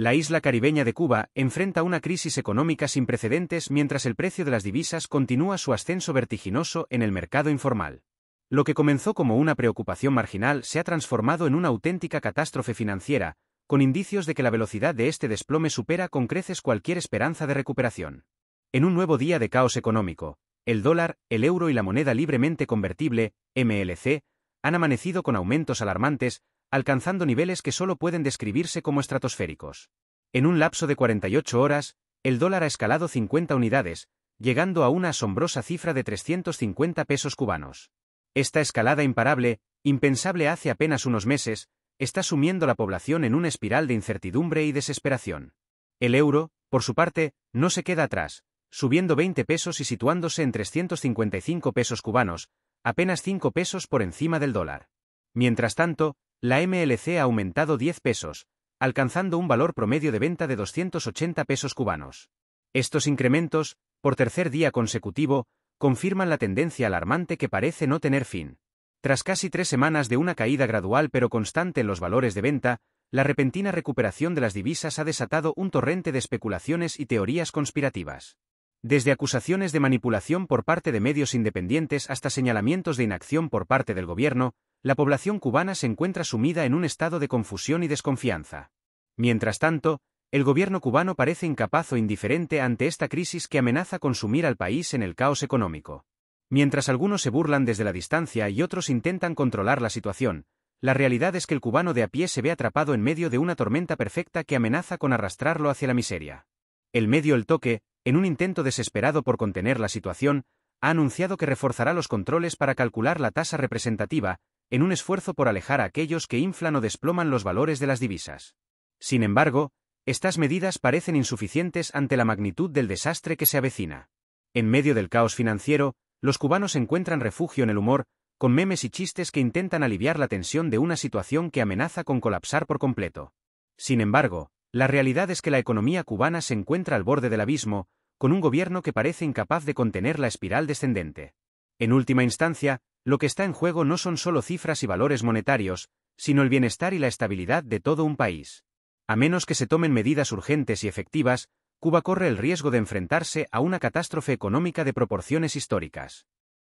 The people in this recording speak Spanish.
La isla caribeña de Cuba enfrenta una crisis económica sin precedentes mientras el precio de las divisas continúa su ascenso vertiginoso en el mercado informal. Lo que comenzó como una preocupación marginal se ha transformado en una auténtica catástrofe financiera, con indicios de que la velocidad de este desplome supera con creces cualquier esperanza de recuperación. En un nuevo día de caos económico, el dólar, el euro y la moneda libremente convertible, MLC, han amanecido con aumentos alarmantes, alcanzando niveles que solo pueden describirse como estratosféricos. En un lapso de 48 horas, el dólar ha escalado 50 unidades, llegando a una asombrosa cifra de 350 pesos cubanos. Esta escalada imparable, impensable hace apenas unos meses, está sumiendo la población en una espiral de incertidumbre y desesperación. El euro, por su parte, no se queda atrás, subiendo 20 pesos y situándose en 355 pesos cubanos, apenas 5 pesos por encima del dólar. Mientras tanto, la MLC ha aumentado 10 pesos, alcanzando un valor promedio de venta de 280 pesos cubanos. Estos incrementos, por tercer día consecutivo, confirman la tendencia alarmante que parece no tener fin. Tras casi tres semanas de una caída gradual pero constante en los valores de venta, la repentina recuperación de las divisas ha desatado un torrente de especulaciones y teorías conspirativas. Desde acusaciones de manipulación por parte de medios independientes hasta señalamientos de inacción por parte del gobierno, la población cubana se encuentra sumida en un estado de confusión y desconfianza. Mientras tanto, el gobierno cubano parece incapaz o indiferente ante esta crisis que amenaza con sumir al país en el caos económico. Mientras algunos se burlan desde la distancia y otros intentan controlar la situación, la realidad es que el cubano de a pie se ve atrapado en medio de una tormenta perfecta que amenaza con arrastrarlo hacia la miseria. El medio El Toque, en un intento desesperado por contener la situación, ha anunciado que reforzará los controles para calcular la tasa representativa, en un esfuerzo por alejar a aquellos que inflan o desploman los valores de las divisas. Sin embargo, estas medidas parecen insuficientes ante la magnitud del desastre que se avecina. En medio del caos financiero, los cubanos encuentran refugio en el humor, con memes y chistes que intentan aliviar la tensión de una situación que amenaza con colapsar por completo. Sin embargo, la realidad es que la economía cubana se encuentra al borde del abismo, con un gobierno que parece incapaz de contener la espiral descendente. En última instancia, lo que está en juego no son solo cifras y valores monetarios, sino el bienestar y la estabilidad de todo un país. A menos que se tomen medidas urgentes y efectivas, Cuba corre el riesgo de enfrentarse a una catástrofe económica de proporciones históricas.